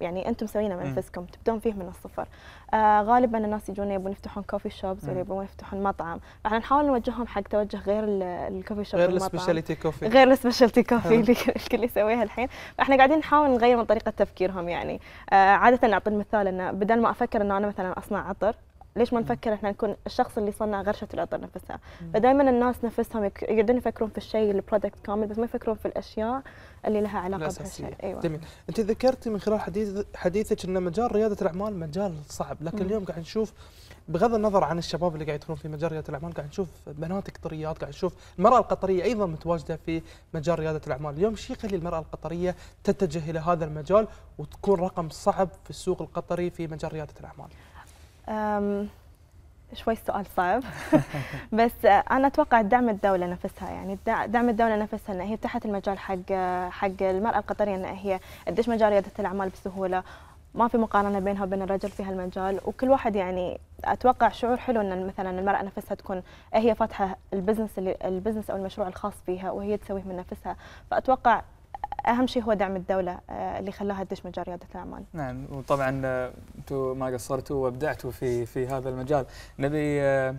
يعني انتم مسوينه من انفسكم إيه. تبدون فيه من الصفر آه غالبا الناس يجون يبون يفتحون كوفي شوبز ولا إيه. يبون يفتحون مطعم فاحنا نحاول نوجههم حق توجه غير الكوفي شوب غير السبيشاليتي كوفي غير السبيشاليتي إيه. كوفي اللي الكل يسويها الحين فاحنا قاعدين نحاول نغير من طريقه تفكيرهم يعني آه عاده اعطي المثال انه بدل ما افكر انه انا مثلا اصنع عطر ليش ما نفكر احنا نكون الشخص اللي صنع غرشه العطر نفسها فدائما الناس نفسهم يقعدون يفكرون في الشيء البرودكت كامل بس ما يفكرون في الاشياء اللي لها علاقه بهالشيء ايوه جميل انت ذكرتي من خلال حديث حديثك ان مجال رياده الاعمال مجال صعب لكن اليوم قاعد نشوف بغض النظر عن الشباب اللي قاعد يدخلون في مجال رياده الاعمال قاعد نشوف بنات قطريات قاعد نشوف المراه القطريه ايضا متواجده في مجال رياده الاعمال اليوم شيء يخلي المراه القطريه تتجه الى هذا المجال وتكون رقم صعب في السوق القطري في مجال رياده الاعمال شوي السؤال صعب بس آه، انا اتوقع دعم الدوله نفسها يعني دعم الدوله نفسها ان هي فتحت المجال حق حق المراه القطريه ان هي قديش مجال رياده الاعمال بسهوله ما في مقارنه بينها وبين الرجل في هالمجال وكل واحد يعني اتوقع شعور حلو ان مثلا المراه نفسها تكون آه، هي فاتحه البزنس اللي البزنس او المشروع الخاص فيها وهي تسويه من نفسها فاتوقع اهم شيء هو دعم الدوله آه، اللي خلاها تدش مجال رياده الاعمال. نعم وطبعا آه، انتم ما قصرتوا وابدعتوا في في هذا المجال. نبي آه،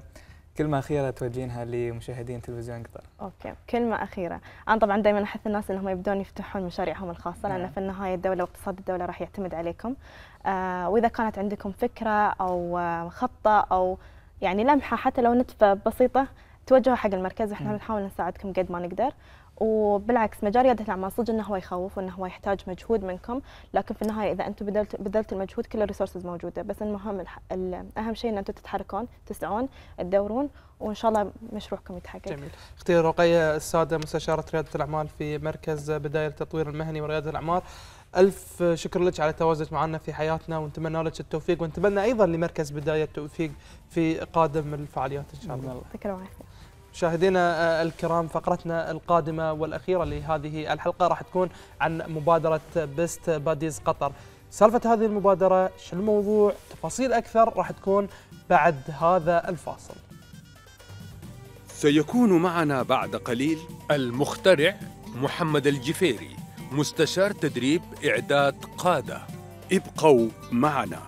كلمة أخيرة توجهينها لمشاهدين تلفزيون قطر. أوكي، كلمة أخيرة، أنا طبعا دائما أحث الناس أنهم يبدون يفتحون مشاريعهم الخاصة نعم. لأن في النهاية الدولة واقتصاد الدولة راح يعتمد عليكم. آه وإذا كانت عندكم فكرة أو خطة أو يعني لمحة حتى لو نتفة بسيطة توجهوا حق المركز احنا بنحاول نعم. نساعدكم قد ما نقدر وبالعكس مجال رياده الاعمال صدق انه هو يخوف وانه هو يحتاج مجهود منكم لكن في النهايه اذا انتم بذلت بذلت المجهود كل الريسورسز موجوده بس المهم اهم شيء ان انتم تتحركون تسعون تدورون وان شاء الله مشروعكم يتحقق. جميل. اختي رقيه الساده مستشاره رياده الاعمال في مركز بدايه التطوير المهني ورياده الاعمال ألف شكر لك على تواجدك معنا في حياتنا ونتمنى لك التوفيق ونتمنى أيضا لمركز بداية التوفيق في قادم الفعاليات إن شاء الله. يعطيك العافية. مشاهدينا آه، الكرام فقرتنا القادمة والأخيرة لهذه الحلقة راح تكون عن مبادرة بيست باديز قطر سالفة هذه المبادرة شو الموضوع تفاصيل أكثر راح تكون بعد هذا الفاصل سيكون معنا بعد قليل المخترع محمد الجفيري مستشار تدريب إعداد قادة ابقوا معنا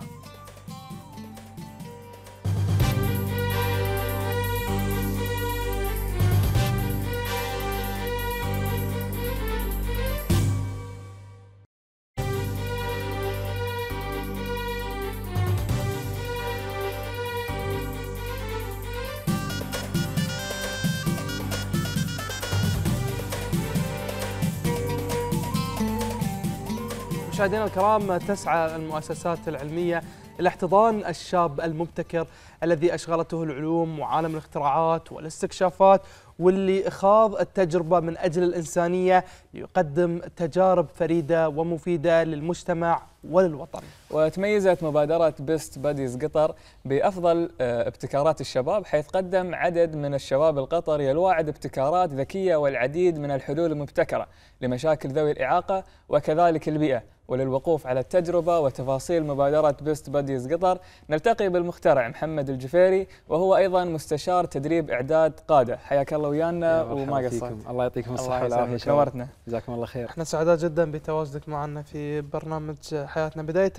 مشاهدينا الكرام تسعى المؤسسات العلمية إلى احتضان الشاب المبتكر الذي أشغلته العلوم وعالم الاختراعات والاستكشافات واللي خاض التجربة من أجل الإنسانية ليقدم تجارب فريدة ومفيدة للمجتمع وللوطن وتميزت مبادرة بيست باديز قطر بأفضل آه، ابتكارات الشباب حيث قدم عدد من الشباب القطري الواعد ابتكارات ذكية والعديد من الحلول المبتكرة لمشاكل ذوي الإعاقة وكذلك البيئة وللوقوف على التجربة وتفاصيل مبادرة بيست باديز قطر نلتقي بالمخترع محمد الجفيري وهو أيضا مستشار تدريب إعداد قادة حياك الله ويانا وما قصرت الله يعطيكم الصحة والعافية نورتنا جزاكم الله خير احنا سعداء جدا بتواجدك معنا في برنامج حياتنا بداية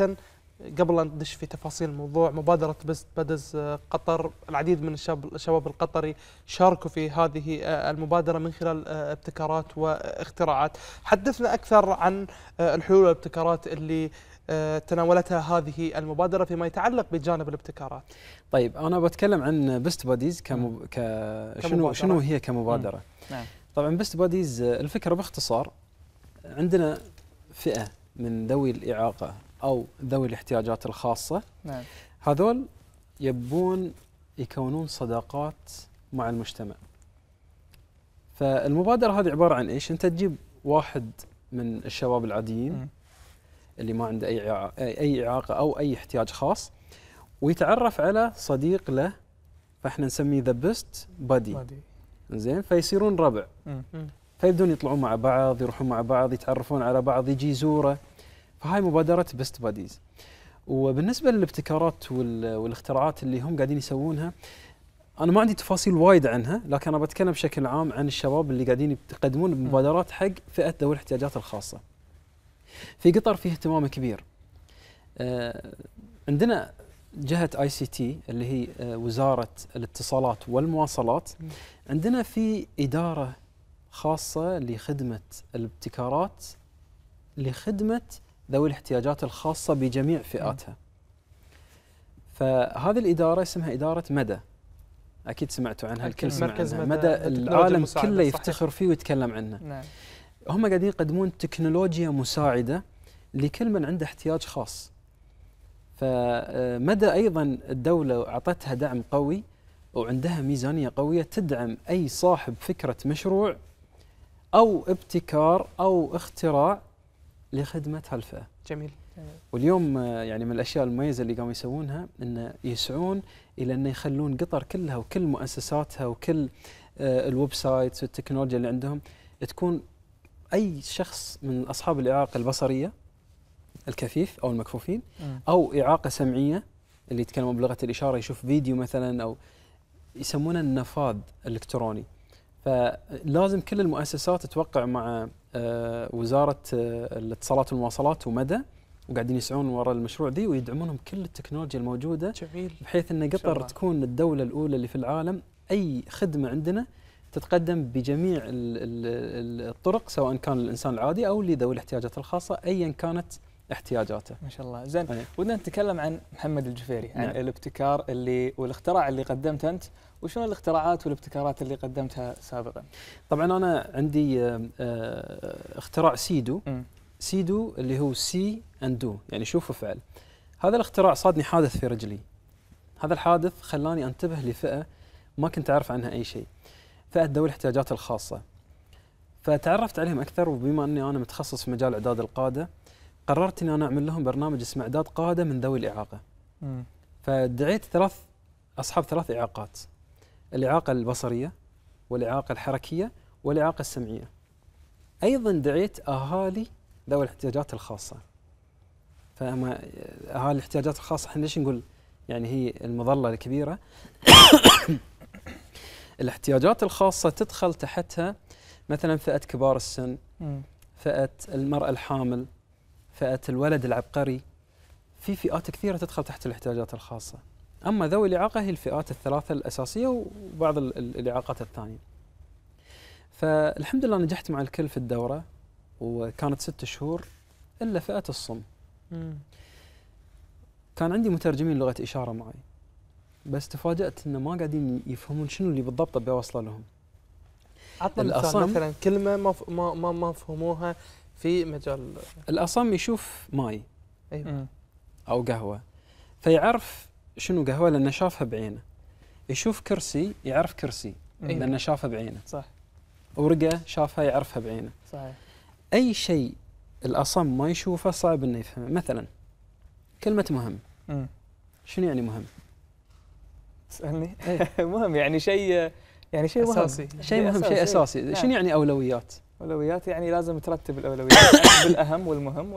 قبل أن ندش في تفاصيل الموضوع مبادرة بيست بدز آه، قطر العديد من الشباب الشباب القطري شاركوا في هذه آه، المبادرة من خلال آه، ابتكارات واختراعات حدثنا أكثر عن الحلول والابتكارات اللي تناولتها هذه المبادرة فيما يتعلق بجانب الابتكارات طيب أنا بتكلم عن بيست بوديز كمب... ك... شنو, شنو هي كمبادرة مم. نعم. طبعا بيست بوديز الفكرة باختصار عندنا فئة من ذوي الإعاقة أو ذوي الاحتياجات الخاصة نعم. هذول يبون يكونون صداقات مع المجتمع فالمبادرة هذه عبارة عن إيش أنت تجيب واحد من الشباب العاديين اللي ما عنده أي إعاقة أي إعاقة أو أي احتياج خاص ويتعرف على صديق له فاحنا نسميه ذا بيست بادي زين فيصيرون ربع فيبدون يطلعون مع بعض يروحون مع بعض يتعرفون على بعض يجي يزوره فهاي مبادره بيست باديز وبالنسبه للابتكارات والاختراعات اللي هم قاعدين يسوونها انا ما عندي تفاصيل وايد عنها لكن انا بتكلم بشكل عام عن الشباب اللي قاعدين يقدمون مبادرات حق فئه ذوي الاحتياجات الخاصه في قطر فيه اهتمام كبير آه، عندنا جهة اي سي تي اللي هي آه، وزارة الاتصالات والمواصلات عندنا في إدارة خاصة لخدمة الابتكارات لخدمة ذوي الاحتياجات الخاصة بجميع فئاتها فهذه الإدارة اسمها إدارة مدى أكيد سمعتوا عنها الكل سمع عنها مدى, مدى العالم كله يفتخر فيه ويتكلم عنه نعم. هم قاعدين يقدمون تكنولوجيا مساعدة لكل من عنده احتياج خاص فمدى أيضا الدولة أعطتها دعم قوي وعندها ميزانية قوية تدعم أي صاحب فكرة مشروع أو ابتكار أو اختراع لخدمه هالفئه. جميل. واليوم آه، يعني من الاشياء المميزه اللي قاموا يسوونها انه يسعون الى انه يخلون قطر كلها وكل مؤسساتها وكل آه، الويب سايتس والتكنولوجيا اللي عندهم تكون اي شخص من اصحاب الاعاقه البصريه الكفيف او المكفوفين او اعاقه سمعيه اللي يتكلمون بلغه الاشاره يشوف فيديو مثلا او يسمونه النفاذ الالكتروني فلازم كل المؤسسات توقع مع آه، وزاره آه، الاتصالات والمواصلات ومدى وقاعدين يسعون وراء المشروع دي ويدعمونهم كل التكنولوجيا الموجوده جميل بحيث ان قطر تكون الدوله الاولى اللي في العالم اي خدمه عندنا تتقدم بجميع الطرق سواء كان الانسان العادي او لذوي الاحتياجات الخاصه ايا كانت احتياجاته. ما شاء الله، زين طيب. ودنا نتكلم عن محمد الجفيري، عن نعم. الابتكار اللي والاختراع اللي قدمته انت، وشنو الاختراعات والابتكارات اللي قدمتها سابقا؟ طبعا انا عندي آه، آه، اختراع سيدو، م. سيدو اللي هو سي اند دو، يعني شوف وفعل. هذا الاختراع صادني حادث في رجلي. هذا الحادث خلاني انتبه لفئه ما كنت اعرف عنها اي شيء. فئه ذوي الاحتياجات الخاصه. فتعرفت عليهم اكثر وبما اني انا متخصص في مجال اعداد القاده قررت اني انا اعمل لهم برنامج اسمه اعداد قاده من ذوي الاعاقه. فدعيت ثلاث اصحاب ثلاث اعاقات. الاعاقه البصريه والاعاقه الحركيه والاعاقه السمعيه. ايضا دعيت اهالي ذوي الاحتياجات الخاصه. فاما اهالي الاحتياجات الخاصه احنا ليش نقول يعني هي المظله الكبيره؟ الاحتياجات الخاصه تدخل تحتها مثلا فئه كبار السن، فئه المراه الحامل، فئه الولد العبقري في فئات كثيره تدخل تحت الاحتياجات الخاصه اما ذوي الاعاقه هي الفئات الثلاثه الاساسيه وبعض الاعاقات الثانيه فالحمد لله نجحت مع الكل في الدوره وكانت ست شهور الا فئه الصم كان عندي مترجمين لغه اشاره معي بس تفاجات انه ما قاعدين يفهمون شنو اللي بالضبط ابي اوصله لهم عطنا مثلا كلمه ما ما ما, ما فهموها في مجال الاصم يشوف ماي ايوه او قهوه فيعرف شنو قهوه لانه شافها بعينه يشوف كرسي يعرف كرسي أيوة. لانه شافها بعينه صح ورقه شافها يعرفها بعينه صحيح اي شيء الاصم ما يشوفه صعب انه يفهمه مثلا كلمه مهم م. شنو يعني مهم؟ اسالني إيه. مهم يعني شيء يعني شيء اساسي شيء مهم شيء اساسي, شيء أساسي. نعم. شنو يعني اولويات؟ اولويات يعني لازم ترتب الاولويات يعني بالاهم والمهم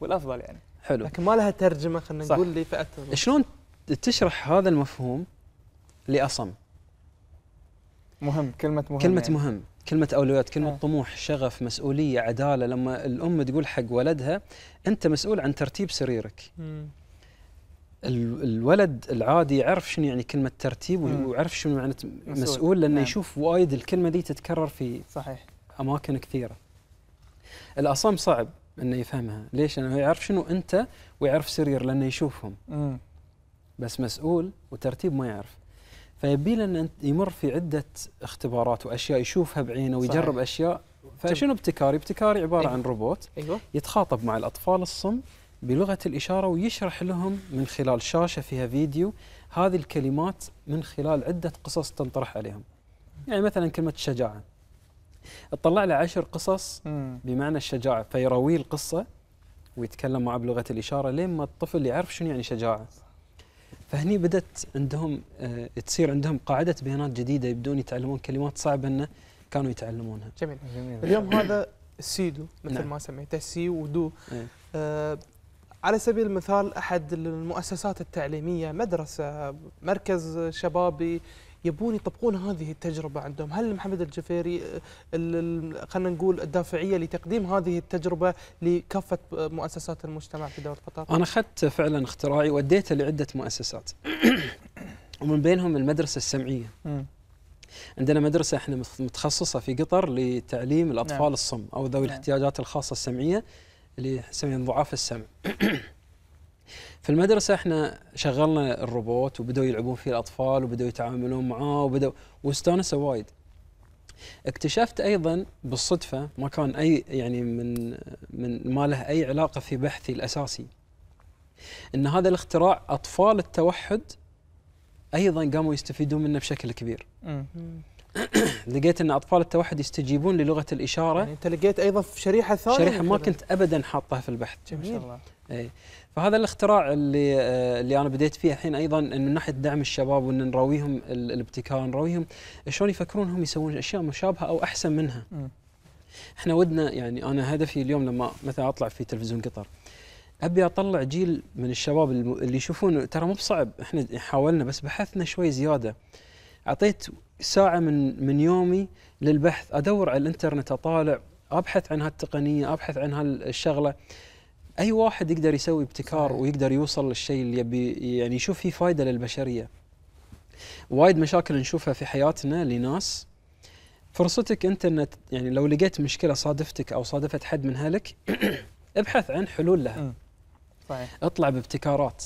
والافضل يعني حلو لكن ما لها ترجمه خلينا نقول لفئه شلون تشرح هذا المفهوم لاصم؟ مهم كلمه مهم كلمه يعني. مهم كلمة أولويات كلمة آه. طموح شغف مسؤولية عدالة لما الأم تقول حق ولدها أنت مسؤول عن ترتيب سريرك مم. الولد العادي يعرف شنو يعني كلمة ترتيب ويعرف شنو معنى مسؤول, مسؤول لأنه نعم. يشوف وايد الكلمة دي تتكرر في صحيح اماكن كثيره الاصم صعب انه يفهمها ليش لانه يعرف شنو انت ويعرف سرير لانه يشوفهم بس مسؤول وترتيب ما يعرف فيبي له يمر في عده اختبارات واشياء يشوفها بعينه ويجرب صحيح. اشياء فشنو ابتكاري؟ ابتكاري عباره أيوه. عن روبوت أيوه. يتخاطب مع الاطفال الصم بلغه الاشاره ويشرح لهم من خلال شاشه فيها فيديو هذه الكلمات من خلال عده قصص تنطرح عليهم. يعني مثلا كلمه شجاعه تطلع له عشر قصص بمعنى الشجاعه فيروي القصه ويتكلم معه بلغه الاشاره لين ما الطفل يعرف شنو يعني شجاعه فهني بدت عندهم اه تصير عندهم قاعده بيانات جديده يبدون يتعلمون كلمات صعبه انه كانوا يتعلمونها جميل, جميل. اليوم هذا السيدو مثل نعم. ما سميته سي ودو ايه. آه على سبيل المثال احد المؤسسات التعليميه مدرسه مركز شبابي يبون يطبقون هذه التجربة عندهم هل محمد الجفيري آه، خلينا نقول الدافعية لتقديم هذه التجربة لكافة مؤسسات المجتمع في دولة قطر أنا أخذت فعلا اختراعي وديته لعدة مؤسسات ومن بينهم المدرسة السمعية عندنا مدرسة احنا متخصصة في قطر لتعليم الأطفال نعم. الصم أو ذوي نعم. الاحتياجات الخاصة السمعية اللي يسميهم ضعاف السمع في المدرسه احنا شغلنا الروبوت وبداوا يلعبون فيه الاطفال وبداوا يتعاملون معاه وبداوا واستانسوا وايد اكتشفت ايضا بالصدفه ما كان اي يعني من من ما له اي علاقه في بحثي الاساسي ان هذا الاختراع اطفال التوحد ايضا قاموا يستفيدون منه بشكل كبير لقيت ان اطفال التوحد يستجيبون للغه الاشاره يعني انت لقيت ايضا في شريحه ثانيه شريحه ما كنت ابدا حاطها في البحث جميل ما شاء الله إيه. فهذا الاختراع اللي آه، اللي انا بديت فيه الحين ايضا من ناحيه دعم الشباب وان نرويهم الابتكار نرويهم شلون يفكرون هم يسوون اشياء مشابهه او احسن منها. م. احنا ودنا يعني انا هدفي اليوم لما مثلا اطلع في تلفزيون قطر ابي اطلع جيل من الشباب اللي يشوفون ترى مو بصعب احنا حاولنا بس بحثنا شوي زياده. اعطيت ساعه من من يومي للبحث ادور على الانترنت اطالع ابحث عن هالتقنيه ابحث عن هالشغله اي واحد يقدر يسوي ابتكار صحيح. ويقدر يوصل للشيء اللي يبي يعني يشوف فيه فائده للبشريه وايد مشاكل نشوفها في حياتنا لناس فرصتك انت ان يعني لو لقيت مشكله صادفتك او صادفت حد من اهلك ابحث عن حلول لها صحيح. اطلع بابتكارات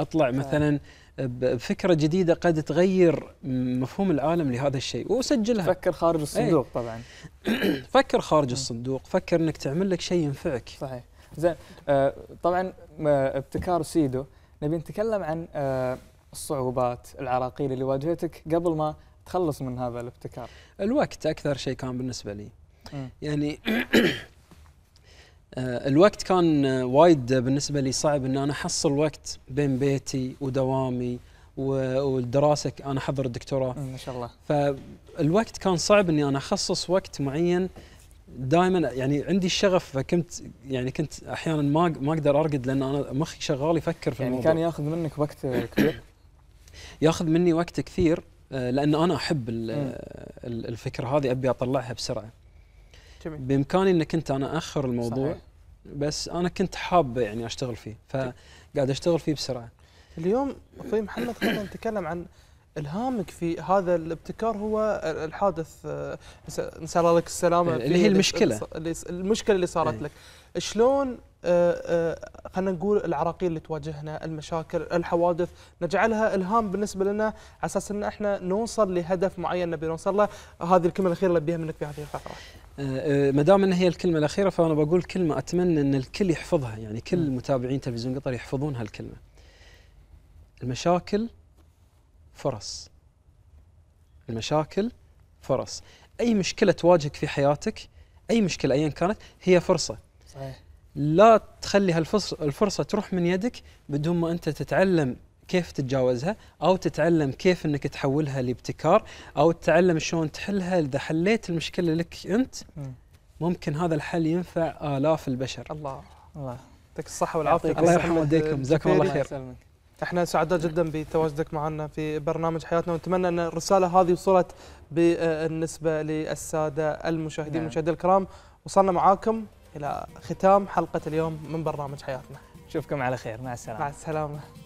اطلع صحيح. مثلا بفكره جديده قد تغير مفهوم العالم لهذا الشيء وسجلها فكر خارج إيه. الصندوق أي. طبعا فكر خارج الصندوق فكر انك تعمل لك شيء ينفعك صحيح زين آه طبعا آه، ابتكار سيدو نبي نتكلم عن آه الصعوبات العراقيل اللي واجهتك قبل ما تخلص من هذا الابتكار الوقت اكثر شيء كان بالنسبه لي يعني آه، الوقت كان آه، وايد بالنسبه لي صعب ان انا احصل وقت بين بيتي ودوامي والدراسه انا احضر الدكتوراه ما شاء الله فالوقت كان صعب اني انا اخصص وقت معين دائما يعني عندي الشغف فكنت يعني كنت احيانا ما ما اقدر ارقد لان انا مخي شغال يفكر في يعني الموضوع يعني كان ياخذ منك وقت كبير؟ ياخذ مني وقت كثير آه، لان انا احب الفكره هذه ابي اطلعها بسرعه. جميل. بامكاني ان كنت انا اخر الموضوع صحيح. بس انا كنت حاب يعني اشتغل فيه فقاعد اشتغل فيه بسرعه. اليوم في محمد خلينا نتكلم عن الهامك في هذا الابتكار هو الحادث آه، نسال الله لك السلامه اللي هي المشكله اللي المشكله اللي صارت إيه. لك شلون آه، آه، خلينا نقول العراقيل اللي تواجهنا المشاكل الحوادث نجعلها الهام بالنسبه لنا على اساس ان احنا نوصل لهدف معين نبي نوصل له هذه الكلمه الاخيره اللي بيها منك في هذه الفقره ما دام ان هي الكلمه الاخيره فانا بقول كلمه اتمنى ان الكل يحفظها يعني كل متابعين تلفزيون قطر يحفظون هالكلمه المشاكل فرص المشاكل فرص أي مشكلة تواجهك في حياتك أي مشكلة أيا كانت هي فرصة صحيح. لا تخلي هالفرصة تروح من يدك بدون ما أنت تتعلم كيف تتجاوزها أو تتعلم كيف أنك تحولها لابتكار أو تتعلم شلون تحلها إذا حليت المشكلة لك أنت ممكن هذا الحل ينفع آلاف البشر الله الله يعطيك الصحة والعافية الله يرحم والديكم جزاكم الله خير احنا سعداء جدا بتواجدك معنا في برنامج حياتنا ونتمنى ان الرساله هذه وصلت بالنسبه للساده المشاهدين نعم. المشاهدين الكرام وصلنا معاكم الى ختام حلقه اليوم من برنامج حياتنا نشوفكم على خير مع السلامه مع السلامه